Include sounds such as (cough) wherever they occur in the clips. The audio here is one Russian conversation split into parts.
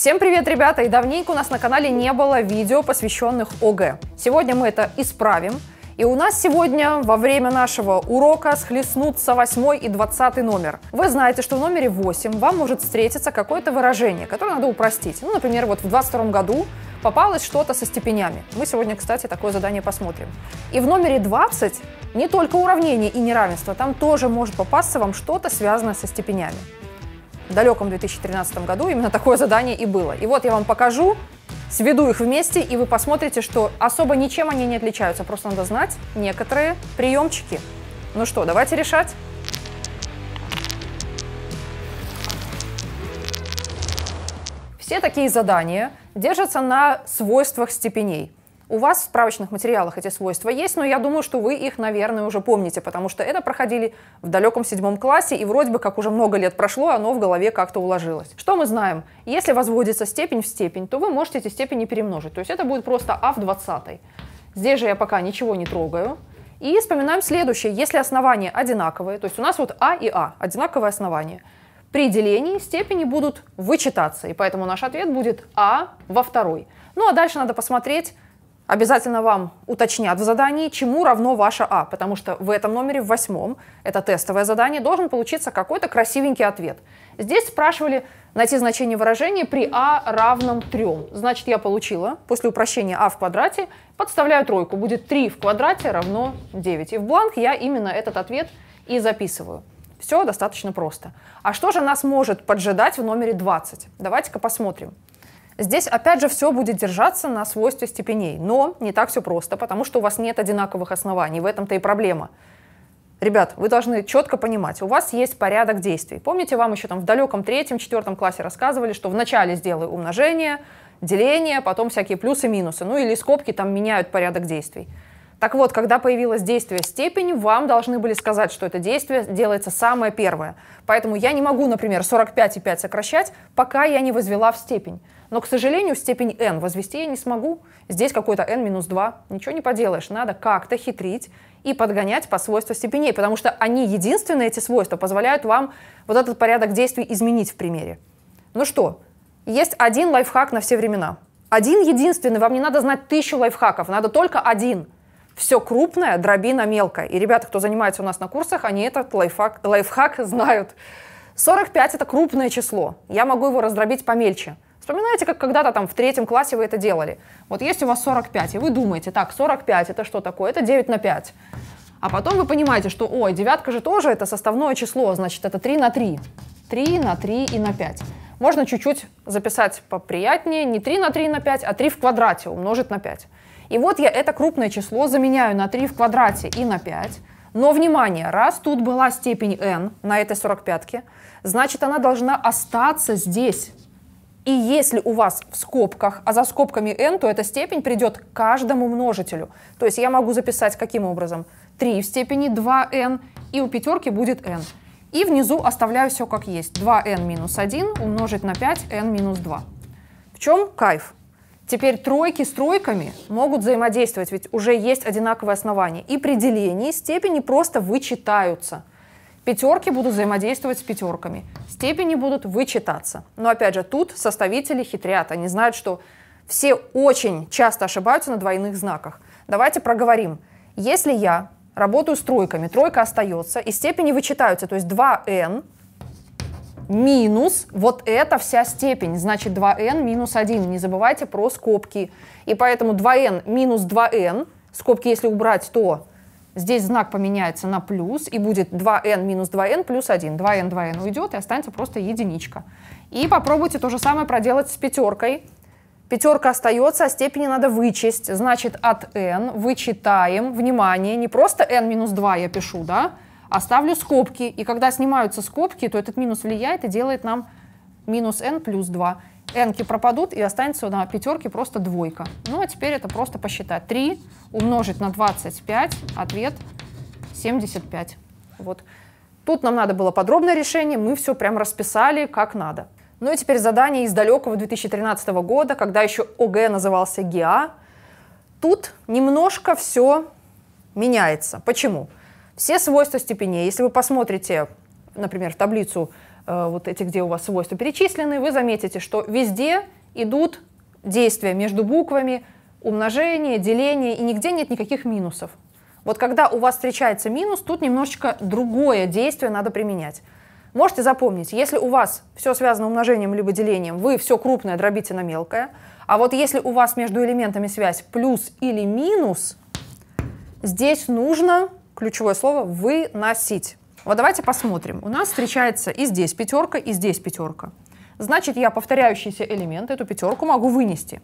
Всем привет, ребята! И давненько у нас на канале не было видео, посвященных ОГЭ. Сегодня мы это исправим. И у нас сегодня во время нашего урока схлестнутся 8 и 20 номер. Вы знаете, что в номере 8 вам может встретиться какое-то выражение, которое надо упростить. Ну, например, вот в 22 году попалось что-то со степенями. Мы сегодня, кстати, такое задание посмотрим. И в номере 20 не только уравнение и неравенство, там тоже может попасться вам что-то связанное со степенями. В далеком 2013 году именно такое задание и было. И вот я вам покажу, сведу их вместе, и вы посмотрите, что особо ничем они не отличаются. Просто надо знать некоторые приемчики. Ну что, давайте решать. Все такие задания держатся на свойствах степеней. У вас в справочных материалах эти свойства есть, но я думаю, что вы их, наверное, уже помните, потому что это проходили в далеком седьмом классе, и вроде бы как уже много лет прошло, оно в голове как-то уложилось. Что мы знаем? Если возводится степень в степень, то вы можете эти степени перемножить. То есть это будет просто а в 20. Здесь же я пока ничего не трогаю. И вспоминаем следующее. Если основания одинаковые, то есть у нас вот а и а, одинаковые основания, при делении степени будут вычитаться, и поэтому наш ответ будет а во второй. Ну а дальше надо посмотреть, Обязательно вам уточнят в задании, чему равно ваше А, потому что в этом номере, в восьмом, это тестовое задание, должен получиться какой-то красивенький ответ. Здесь спрашивали найти значение выражения при А равном 3. Значит, я получила после упрощения А в квадрате, подставляю тройку, будет 3 в квадрате равно 9. И в бланк я именно этот ответ и записываю. Все достаточно просто. А что же нас может поджидать в номере 20? Давайте-ка посмотрим. Здесь, опять же, все будет держаться на свойстве степеней. Но не так все просто, потому что у вас нет одинаковых оснований. В этом-то и проблема. Ребят, вы должны четко понимать, у вас есть порядок действий. Помните, вам еще там в далеком третьем, четвертом классе рассказывали, что вначале сделай умножение, деление, потом всякие плюсы, минусы. Ну или скобки там меняют порядок действий. Так вот, когда появилось действие степень, вам должны были сказать, что это действие делается самое первое. Поэтому я не могу, например, 45,5 сокращать, пока я не возвела в степень. Но, к сожалению, степень n возвести я не смогу. Здесь какой-то n минус 2. Ничего не поделаешь. Надо как-то хитрить и подгонять по свойству степеней, потому что они единственные, эти свойства, позволяют вам вот этот порядок действий изменить в примере. Ну что, есть один лайфхак на все времена. Один единственный, вам не надо знать тысячу лайфхаков, надо только один – все крупное, дробина мелко. И ребята, кто занимается у нас на курсах, они этот лайфхак, лайфхак (laughs) знают. 45 – это крупное число. Я могу его раздробить помельче. Вспоминаете, как когда-то там в третьем классе вы это делали? Вот есть у вас 45, и вы думаете, так, 45 – это что такое? Это 9 на 5. А потом вы понимаете, что, ой, девятка же тоже это составное число, значит, это 3 на 3. 3 на 3 и на 5. Можно чуть-чуть записать поприятнее, не 3 на 3 и на 5, а 3 в квадрате умножить на 5. И вот я это крупное число заменяю на 3 в квадрате и на 5. Но, внимание, раз тут была степень n на этой 45-ке, значит, она должна остаться здесь. И если у вас в скобках, а за скобками n, то эта степень придет к каждому множителю. То есть я могу записать каким образом? 3 в степени 2n, и у пятерки будет n. И внизу оставляю все как есть. 2n минус 1 умножить на 5n минус 2. В чем кайф? Теперь тройки с тройками могут взаимодействовать, ведь уже есть одинаковые основания. И при делении степени просто вычитаются. Пятерки будут взаимодействовать с пятерками. Степени будут вычитаться. Но опять же, тут составители хитрят. Они знают, что все очень часто ошибаются на двойных знаках. Давайте проговорим. Если я работаю с тройками, тройка остается, и степени вычитаются, то есть 2n минус вот эта вся степень, значит 2n минус 1. Не забывайте про скобки. И поэтому 2n минус 2n, скобки если убрать, то здесь знак поменяется на плюс, и будет 2n минус 2n плюс 1. 2n, 2n уйдет, и останется просто единичка. И попробуйте то же самое проделать с пятеркой. Пятерка остается, а степени надо вычесть. Значит, от n вычитаем, внимание, не просто n минус 2 я пишу, да, Оставлю скобки. И когда снимаются скобки, то этот минус влияет и делает нам минус n плюс 2. n пропадут и останется на пятерке просто двойка. Ну а теперь это просто посчитать. 3 умножить на 25, ответ 75. Вот. Тут нам надо было подробное решение, мы все прям расписали как надо. Ну и теперь задание из далекого 2013 года, когда еще ОГЭ назывался ГИА. Тут немножко все меняется. Почему? Все свойства степеней, если вы посмотрите, например, в таблицу э, вот эти, где у вас свойства перечислены, вы заметите, что везде идут действия между буквами, умножение, деление, и нигде нет никаких минусов. Вот когда у вас встречается минус, тут немножечко другое действие надо применять. Можете запомнить, если у вас все связано умножением либо делением, вы все крупное дробите на мелкое, а вот если у вас между элементами связь плюс или минус, здесь нужно ключевое слово «выносить». Вот давайте посмотрим. У нас встречается и здесь пятерка, и здесь пятерка. Значит, я повторяющийся элемент, эту пятерку могу вынести.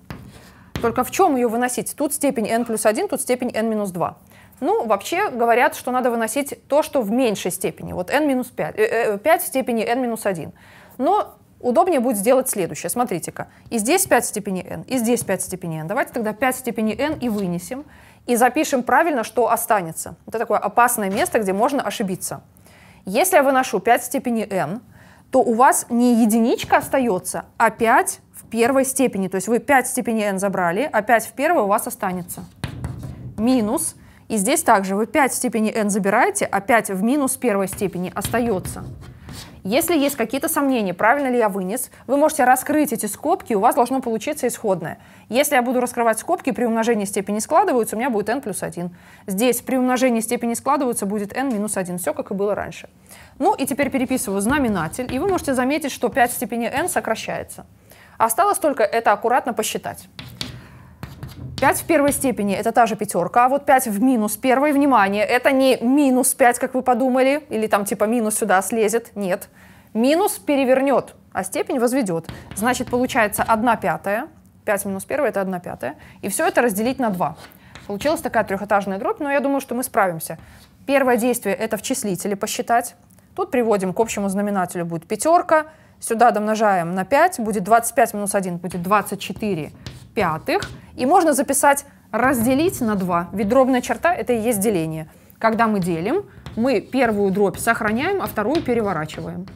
Только в чем ее выносить? Тут степень n плюс 1, тут степень n минус 2. Ну, вообще говорят, что надо выносить то, что в меньшей степени. Вот n минус 5, 5 э, э, в степени n минус 1. Но удобнее будет сделать следующее. Смотрите-ка, и здесь 5 степени n, и здесь 5 степени n. Давайте тогда 5 степени n и вынесем, и запишем правильно, что останется. Это такое опасное место, где можно ошибиться. Если я выношу 5 степени n, то у вас не единичка остается, а 5 в первой степени. То есть вы 5 степени n забрали, а 5 в первой у вас останется. Минус. И здесь также вы 5 степени n забираете, а 5 в минус первой степени остается. Если есть какие-то сомнения, правильно ли я вынес, вы можете раскрыть эти скобки, у вас должно получиться исходное. Если я буду раскрывать скобки, при умножении степени складываются, у меня будет n плюс 1. Здесь при умножении степени складываются будет n минус 1. Все, как и было раньше. Ну и теперь переписываю знаменатель, и вы можете заметить, что 5 в степени n сокращается. Осталось только это аккуратно посчитать. 5 в первой степени – это та же пятерка, а вот 5 в минус первой, внимание, это не минус 5, как вы подумали, или там типа минус сюда слезет, нет. Минус перевернет, а степень возведет. Значит, получается 1 пятая, 5 минус 1 – это 1 пятая, и все это разделить на 2. Получилась такая трехэтажная дробь, но я думаю, что мы справимся. Первое действие – это в числителе посчитать. Тут приводим к общему знаменателю будет пятерка, сюда домножаем на 5, будет 25 минус 1, будет 24 пятых. И можно записать разделить на 2, ведь дробная черта это и есть деление. Когда мы делим, мы первую дробь сохраняем, а вторую переворачиваем.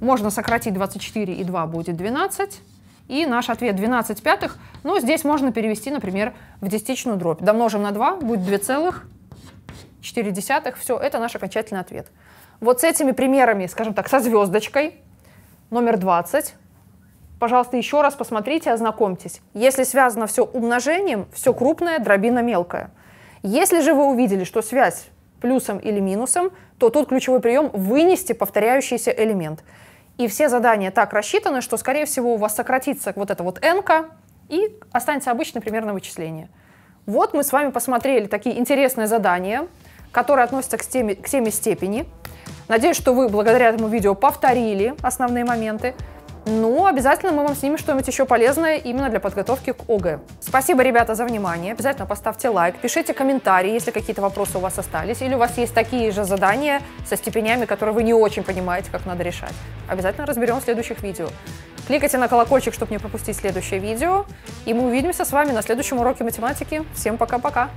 Можно сократить 24 и 2 будет 12. И наш ответ 12 пятых, ну, здесь можно перевести, например, в десятичную дробь. Домножим на 2, будет 2,4. Все, это наш окончательный ответ. Вот с этими примерами, скажем так, со звездочкой, номер 20, пожалуйста, еще раз посмотрите, ознакомьтесь. Если связано все умножением, все крупное, дробина мелкая. Если же вы увидели, что связь плюсом или минусом, то тут ключевой прием – вынести повторяющийся элемент. И все задания так рассчитаны, что, скорее всего, у вас сократится вот это вот n и останется обычное примерное вычисление. Вот мы с вами посмотрели такие интересные задания, которые относятся к теме, к теме степени. Надеюсь, что вы благодаря этому видео повторили основные моменты. Но ну, обязательно мы вам снимем что-нибудь еще полезное именно для подготовки к ОГЭ. Спасибо, ребята, за внимание. Обязательно поставьте лайк, пишите комментарии, если какие-то вопросы у вас остались, или у вас есть такие же задания со степенями, которые вы не очень понимаете, как надо решать. Обязательно разберем в следующих видео. Кликайте на колокольчик, чтобы не пропустить следующее видео. И мы увидимся с вами на следующем уроке математики. Всем пока-пока!